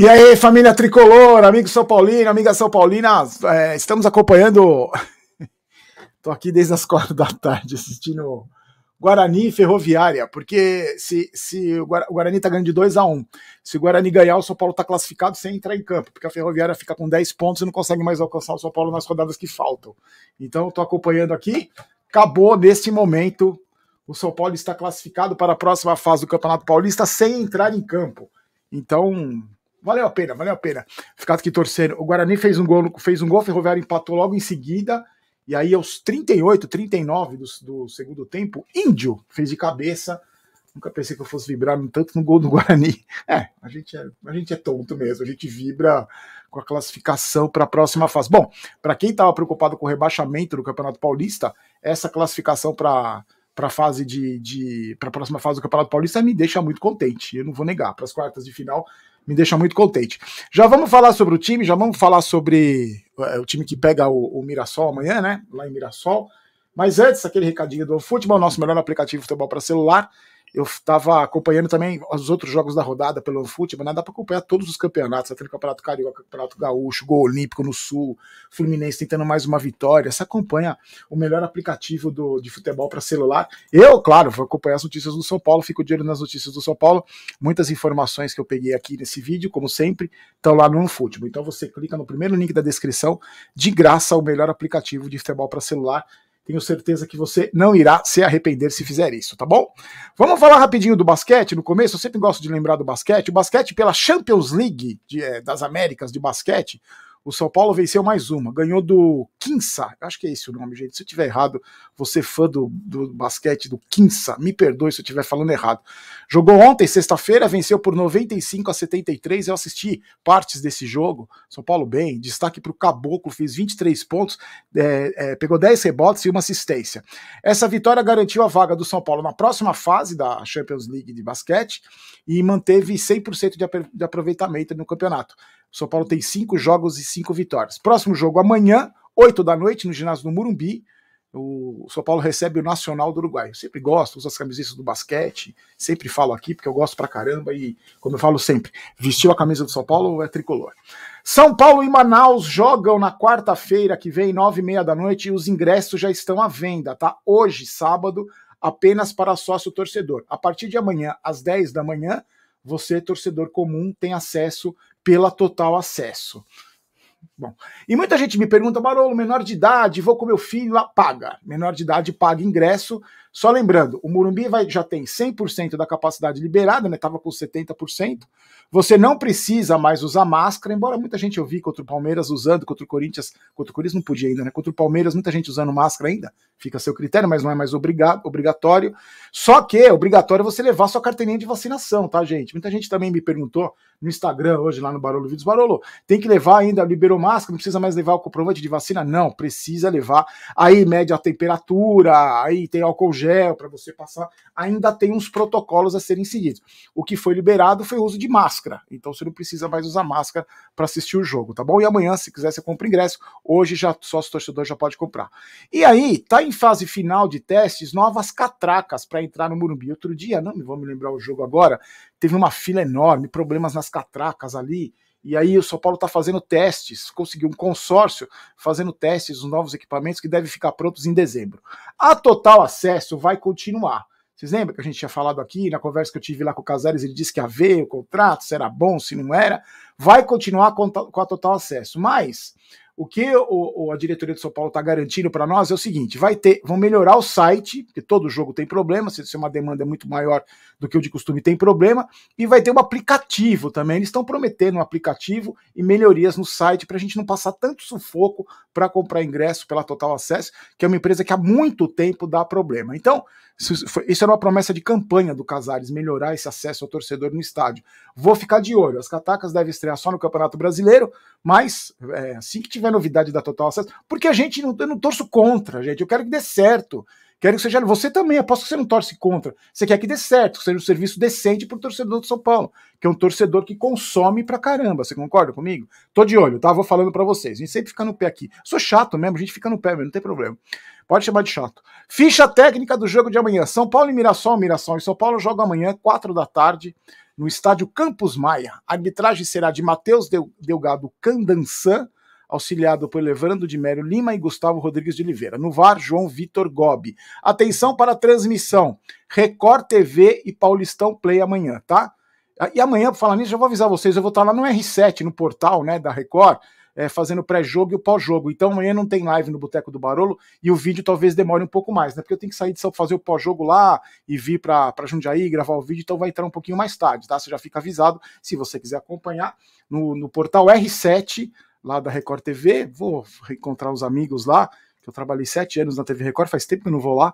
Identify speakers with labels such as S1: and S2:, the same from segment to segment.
S1: E aí, família tricolor, amigo São Paulino, amiga São Paulina, é, estamos acompanhando. Estou aqui desde as quatro da tarde assistindo Guarani e Ferroviária, porque se, se o Guarani está ganhando de 2 a 1 um, se o Guarani ganhar, o São Paulo está classificado sem entrar em campo, porque a Ferroviária fica com 10 pontos e não consegue mais alcançar o São Paulo nas rodadas que faltam. Então, estou acompanhando aqui. Acabou neste momento. O São Paulo está classificado para a próxima fase do Campeonato Paulista sem entrar em campo. Então, valeu a pena, valeu a pena ficar aqui torcendo. O Guarani fez um gol, fez um gol, Ferroviário empatou logo em seguida. E aí, aos 38, 39 do, do segundo tempo, Índio fez de cabeça. Nunca pensei que eu fosse vibrar tanto no gol do Guarani. É, a gente é, a gente é tonto mesmo, a gente vibra com a classificação para a próxima fase. Bom, para quem estava preocupado com o rebaixamento do Campeonato Paulista, essa classificação para para fase de, de para a próxima fase do Campeonato Paulista me deixa muito contente. Eu não vou negar. Para as quartas de final, me deixa muito contente. Já vamos falar sobre o time, já vamos falar sobre é, o time que pega o, o Mirassol amanhã, né? Lá em Mirassol. Mas antes, aquele recadinho do futebol, nosso melhor aplicativo de futebol para celular. Eu estava acompanhando também os outros jogos da rodada pelo futebol. mas não dá para acompanhar todos os campeonatos. até o Campeonato Carioca, o Campeonato Gaúcho, Gol Olímpico no Sul, Fluminense tentando mais uma vitória. Você acompanha o melhor aplicativo do, de futebol para celular. Eu, claro, vou acompanhar as notícias do São Paulo, fico de olho nas notícias do São Paulo. Muitas informações que eu peguei aqui nesse vídeo, como sempre, estão lá no futebol. Então você clica no primeiro link da descrição, de graça, o melhor aplicativo de futebol para celular tenho certeza que você não irá se arrepender se fizer isso, tá bom? Vamos falar rapidinho do basquete no começo. Eu sempre gosto de lembrar do basquete. O basquete pela Champions League de, é, das Américas de basquete o São Paulo venceu mais uma, ganhou do Quinça, acho que é esse o nome, gente. Se eu tiver errado, você é fã do, do basquete do Quinça, me perdoe se eu estiver falando errado. Jogou ontem, sexta-feira, venceu por 95 a 73. Eu assisti partes desse jogo. São Paulo bem, destaque para o Caboclo, fez 23 pontos, é, é, pegou 10 rebotes e uma assistência. Essa vitória garantiu a vaga do São Paulo na próxima fase da Champions League de basquete e manteve 100% de, de aproveitamento no campeonato. O São Paulo tem cinco jogos e cinco vitórias. Próximo jogo amanhã, oito da noite, no ginásio do Murumbi. O São Paulo recebe o Nacional do Uruguai. Eu sempre gosto, uso as camisetas do basquete, sempre falo aqui, porque eu gosto pra caramba e, como eu falo sempre, vestiu a camisa do São Paulo é tricolor. São Paulo e Manaus jogam na quarta-feira que vem, nove e meia da noite, e os ingressos já estão à venda, tá? Hoje, sábado, apenas para sócio torcedor. A partir de amanhã, às 10 da manhã, você, torcedor comum, tem acesso pela Total Acesso. Bom, e muita gente me pergunta, Barolo, menor de idade, vou com meu filho lá, paga. Menor de idade paga ingresso, só lembrando, o Murumbi vai, já tem 100% da capacidade liberada, né? Tava com 70%. Você não precisa mais usar máscara, embora muita gente eu vi contra o Palmeiras usando, contra o Corinthians, contra o Corinthians não podia ainda, né? Contra o Palmeiras muita gente usando máscara ainda. Fica a seu critério, mas não é mais obrigado, obrigatório. Só que é obrigatório você levar sua carteirinha de vacinação, tá, gente? Muita gente também me perguntou no Instagram hoje lá no Barolo Vídeos Barolo, tem que levar ainda liberou máscara, não precisa mais levar o comprovante de vacina? Não, precisa levar. Aí mede a temperatura, aí tem álcool gel gel para você passar, ainda tem uns protocolos a serem seguidos. O que foi liberado foi o uso de máscara, então você não precisa mais usar máscara para assistir o jogo, tá bom? E amanhã, se quiser, você compra ingresso. Hoje já só os torcedores já pode comprar. E aí, tá em fase final de testes, novas catracas para entrar no Murumbi. Outro dia, não me vou me lembrar o jogo agora, teve uma fila enorme, problemas nas catracas ali. E aí o São Paulo está fazendo testes, conseguiu um consórcio fazendo testes dos novos equipamentos que devem ficar prontos em dezembro. A Total Acesso vai continuar. Vocês lembram que a gente tinha falado aqui, na conversa que eu tive lá com o Casares, ele disse que havia o contrato, se era bom, se não era. Vai continuar com a Total Acesso. Mas o que o, a diretoria do São Paulo está garantindo para nós é o seguinte: vai ter, vão melhorar o site, porque todo jogo tem problema, se, se uma demanda é muito maior do que o de costume tem problema, e vai ter um aplicativo também. Eles estão prometendo um aplicativo e melhorias no site para a gente não passar tanto sufoco para comprar ingresso pela Total Acesso, que é uma empresa que há muito tempo dá problema. Então, isso, foi, isso era uma promessa de campanha do Casares, melhorar esse acesso ao torcedor no estádio. Vou ficar de olho. As catacas devem estrear só no Campeonato Brasileiro, mas é, assim que tiver novidade da Total Acesso, porque a gente não, eu não torço contra, gente. Eu quero que dê certo. Quero que seja. Você também, aposto que você não torce contra. Você quer que dê certo, que seja um serviço decente para o torcedor do São Paulo, que é um torcedor que consome pra caramba. Você concorda comigo? Tô de olho, tá? Vou falando para vocês. A gente sempre fica no pé aqui. Sou chato mesmo, a gente fica no pé não tem problema. Pode chamar de chato. Ficha técnica do jogo de amanhã. São Paulo e Mirassol, Mirassol e São Paulo jogam amanhã, 4 da tarde, no estádio Campos Maia. A arbitragem será de Matheus Delgado Candançan, auxiliado por Levando de Mério Lima e Gustavo Rodrigues de Oliveira. No VAR, João Vitor Gobi. Atenção para a transmissão. Record TV e Paulistão Play amanhã, tá? E amanhã, por falar nisso, eu vou avisar vocês, eu vou estar lá no R7, no portal né, da Record, é, fazendo o pré-jogo e o pós-jogo. Então amanhã não tem live no Boteco do Barolo e o vídeo talvez demore um pouco mais, né? Porque eu tenho que sair de São fazer o pós-jogo lá e vir para Jundiaí gravar o vídeo, então vai entrar um pouquinho mais tarde, tá? Você já fica avisado se você quiser acompanhar no, no portal R7 lá da Record TV. Vou encontrar os amigos lá, que eu trabalhei sete anos na TV Record, faz tempo que eu não vou lá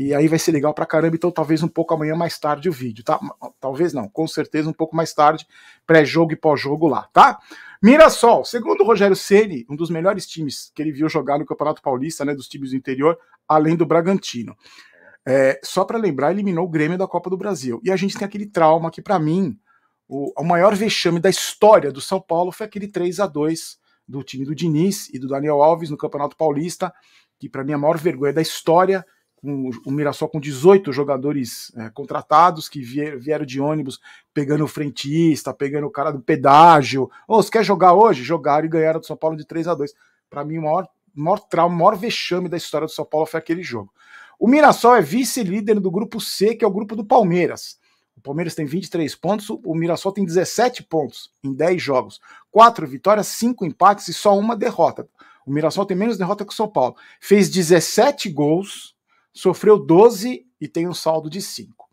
S1: e aí vai ser legal pra caramba, então talvez um pouco amanhã mais tarde o vídeo, tá? Talvez não, com certeza um pouco mais tarde, pré-jogo e pós-jogo lá, tá? Mirassol, segundo o Rogério Ceni, um dos melhores times que ele viu jogar no Campeonato Paulista, né, dos times do interior, além do Bragantino. É, só para lembrar, eliminou o Grêmio da Copa do Brasil. E a gente tem aquele trauma que, para mim, o, o, maior vexame da história do São Paulo foi aquele 3 a 2 do time do Diniz e do Daniel Alves no Campeonato Paulista, que para mim é a maior vergonha da história com o Mirassol com 18 jogadores é, contratados que vieram de ônibus pegando o frentista, pegando o cara do pedágio. Ô, oh, você quer jogar hoje? Jogaram e ganharam do São Paulo de 3 a 2 Para mim, o maior, maior trauma, o maior vexame da história do São Paulo foi aquele jogo. O Mirassol é vice-líder do grupo C, que é o grupo do Palmeiras. O Palmeiras tem 23 pontos, o Mirassol tem 17 pontos em 10 jogos. 4 vitórias, 5 empates e só uma derrota. O Mirassol tem menos derrota que o São Paulo. Fez 17 gols, sofreu 12 e tem um saldo de 5.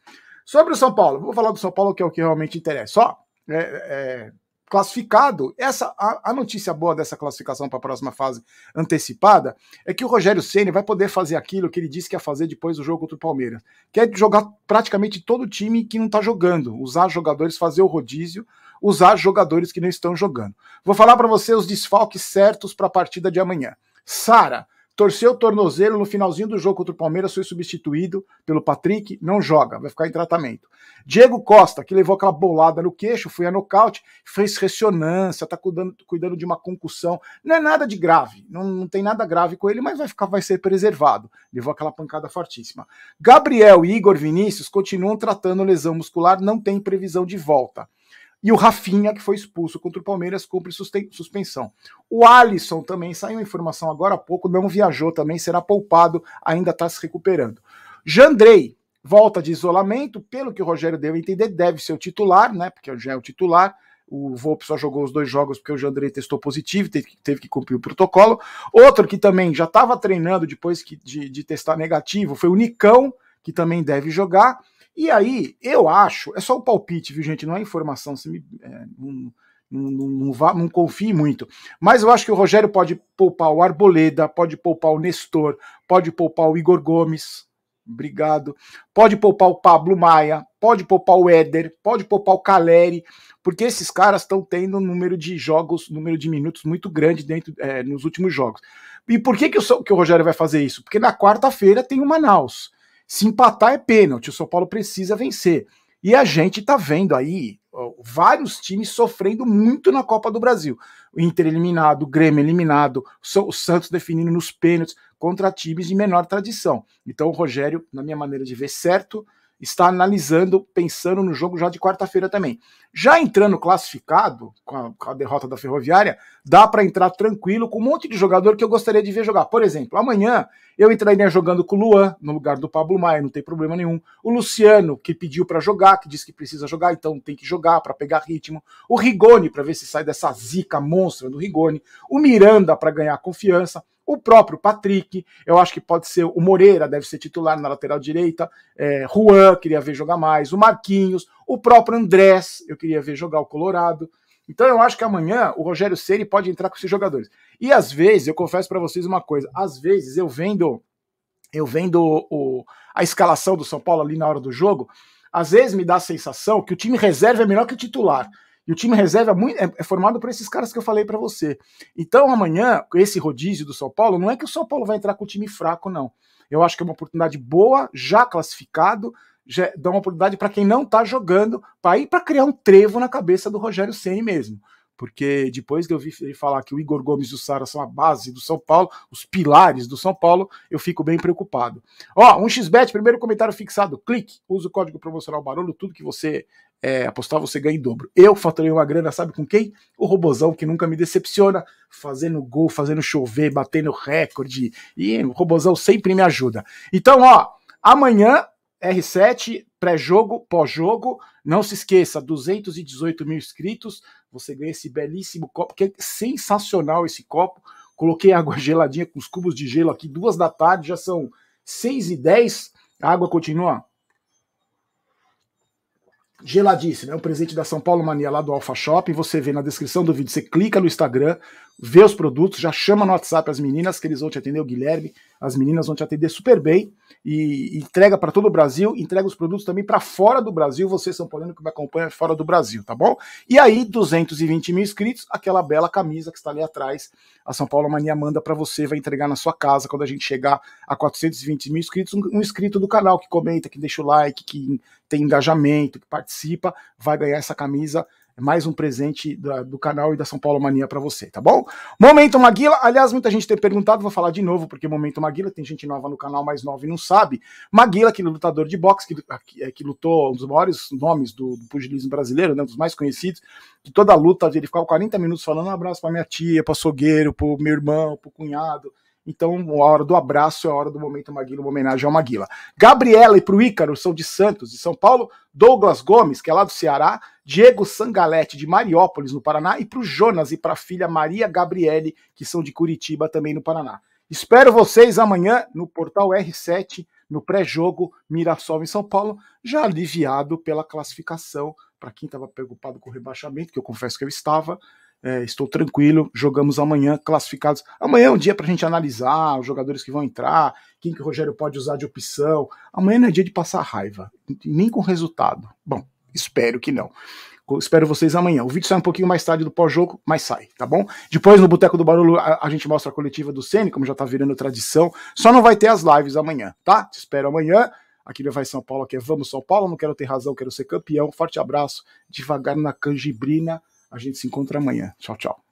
S1: Sobre o São Paulo, vou falar do São Paulo, que é o que realmente interessa. Só é, é, classificado, essa a, a, notícia boa dessa classificação para a próxima fase antecipada é que o Rogério Ceni vai poder fazer aquilo que ele disse que ia fazer depois do jogo contra o Palmeiras, que é jogar praticamente todo o time que não está jogando, usar jogadores, fazer o rodízio, usar jogadores que não estão jogando. Vou falar para você os desfalques certos para a partida de amanhã. Sara, torceu o tornozelo no finalzinho do jogo contra o Palmeiras, foi substituído pelo Patrick, não joga, vai ficar em tratamento. Diego Costa, que levou aquela bolada no queixo, foi a nocaute, fez ressonância, tá cuidando, cuidando de uma concussão. Não é nada de grave, não, não tem nada grave com ele, mas vai ficar, vai ser preservado. Levou aquela pancada fortíssima. Gabriel e Igor Vinícius continuam tratando lesão muscular, não tem previsão de volta. E o Rafinha, que foi expulso contra o Palmeiras, cumpre suspensão. O Alisson também saiu informação agora há pouco, não viajou também, será poupado, ainda está se recuperando. Jandrei volta de isolamento, pelo que o Rogério deu a entender, deve ser o titular, né? Porque já é o titular. O Volpe só jogou os dois jogos porque o Jandrei testou positivo, teve que cumprir o protocolo. Outro que também já estava treinando depois que, de, de testar negativo foi o Nicão, que também deve jogar. E aí, eu acho, é só o palpite, viu, gente? Não é informação, me, é, não, não, não, não, não confie muito. Mas eu acho que o Rogério pode poupar o Arboleda, pode poupar o Nestor, pode poupar o Igor Gomes, obrigado. Pode poupar o Pablo Maia, pode poupar o Éder, pode poupar o Caleri, porque esses caras estão tendo um número de jogos, número de minutos muito grande dentro é, nos últimos jogos. E por que, que o, que, o, Rogério vai fazer isso? Porque na quarta-feira tem o Manaus. Se empatar é pênalti, o São Paulo precisa vencer. E a gente está vendo aí vários times sofrendo muito na Copa do Brasil. O Inter eliminado, o Grêmio eliminado, o Santos definindo nos pênaltis contra times de menor tradição. Então o Rogério, na minha maneira de ver, certo, está analisando, pensando no jogo já de quarta-feira também. Já entrando classificado, com a, com a derrota da Ferroviária, dá para entrar tranquilo com um monte de jogador que eu gostaria de ver jogar. Por exemplo, amanhã eu entraria jogando com o Luan no lugar do Pablo Maia, não tem problema nenhum. O Luciano, que pediu para jogar, que disse que precisa jogar, então tem que jogar para pegar ritmo. O Rigoni, para ver se sai dessa zica monstra do Rigoni. O Miranda, para ganhar confiança o próprio Patrick, eu acho que pode ser o Moreira, deve ser titular na lateral direita, é, Juan, queria ver jogar mais, o Marquinhos, o próprio Andrés, eu queria ver jogar o Colorado. Então eu acho que amanhã o Rogério Ceni pode entrar com esses jogadores. E às vezes, eu confesso para vocês uma coisa, às vezes eu vendo eu vendo o, a escalação do São Paulo ali na hora do jogo, às vezes me dá a sensação que o time reserva é melhor que o titular. E o time reserva é, muito, é formado por esses caras que eu falei para você. Então amanhã, esse rodízio do São Paulo, não é que o São Paulo vai entrar com o time fraco, não. Eu acho que é uma oportunidade boa, já classificado, já dá uma oportunidade para quem não está jogando, para ir para criar um trevo na cabeça do Rogério Ceni mesmo. Porque depois que eu vi ele falar que o Igor Gomes e o Sara são a base do São Paulo, os pilares do São Paulo, eu fico bem preocupado. Ó, um xbet, primeiro comentário fixado, clique, use o código promocional Barulho, tudo que você é, apostar, você ganha em dobro. Eu faturei uma grana, sabe com quem? O Robozão, que nunca me decepciona, fazendo gol, fazendo chover, batendo recorde. E o Robozão sempre me ajuda. Então, ó, amanhã, R7, pré-jogo, pós-jogo. Não se esqueça, 218 mil inscritos. Você ganha esse belíssimo copo, que é sensacional esse copo. Coloquei água geladinha com os cubos de gelo aqui, duas da tarde, já são seis e dez. A água continua geladíssimo. É o presente da São Paulo Mania lá do Alpha Shop. Você vê na descrição do vídeo, você clica no Instagram, vê os produtos, já chama no WhatsApp as meninas, que eles vão te atender, o Guilherme, as meninas vão te atender super bem e, e entrega para todo o Brasil, entrega os produtos também para fora do Brasil, você São Paulino que me acompanha fora do Brasil, tá bom? E aí, 220 mil inscritos, aquela bela camisa que está ali atrás, a São Paulo Mania manda para você, vai entregar na sua casa quando a gente chegar a 420 mil inscritos, um, um inscrito do canal que comenta, que deixa o like, que tem engajamento, que participa, vai ganhar essa camisa é mais um presente da, do canal e da São Paulo Mania para você, tá bom? Momento Maguila, aliás, muita gente tem perguntado, vou falar de novo, porque Momento Maguila, tem gente nova no canal, mais nova e não sabe. Maguila, aquele lutador de boxe que, que, é, que lutou um dos maiores nomes do, do pugilismo brasileiro, né, um dos mais conhecidos, que toda a luta ele ficava 40 minutos falando um abraço para minha tia, para o açougueiro, para meu irmão, para o cunhado, então, a hora do abraço é a hora do momento Maguila, uma homenagem ao Maguila. Gabriela e pro Ícaro são de Santos, de São Paulo. Douglas Gomes, que é lá do Ceará. Diego Sangalete, de Mariópolis, no Paraná. E pro Jonas e pra filha Maria Gabriele, que são de Curitiba, também no Paraná. Espero vocês amanhã no portal R7, no pré-jogo Mirassol em São Paulo, já aliviado pela classificação. Para quem estava preocupado com o rebaixamento, que eu confesso que eu estava, é, estou tranquilo, jogamos amanhã, classificados. Amanhã é um dia para a gente analisar os jogadores que vão entrar, quem que o Rogério pode usar de opção. Amanhã não é dia de passar raiva, nem com resultado. Bom, espero que não. Espero vocês amanhã. O vídeo sai um pouquinho mais tarde do pós-jogo, mas sai, tá bom? Depois no Boteco do Barulho a, a, gente mostra a coletiva do Ceni, como já tá virando tradição. Só não vai ter as lives amanhã, tá? Te espero amanhã. Aqui no Vai São Paulo, aqui é Vamos São Paulo. Não quero ter razão, quero ser campeão. Forte abraço. Devagar na canjibrina. A gente se encontra amanhã. Tchau, tchau.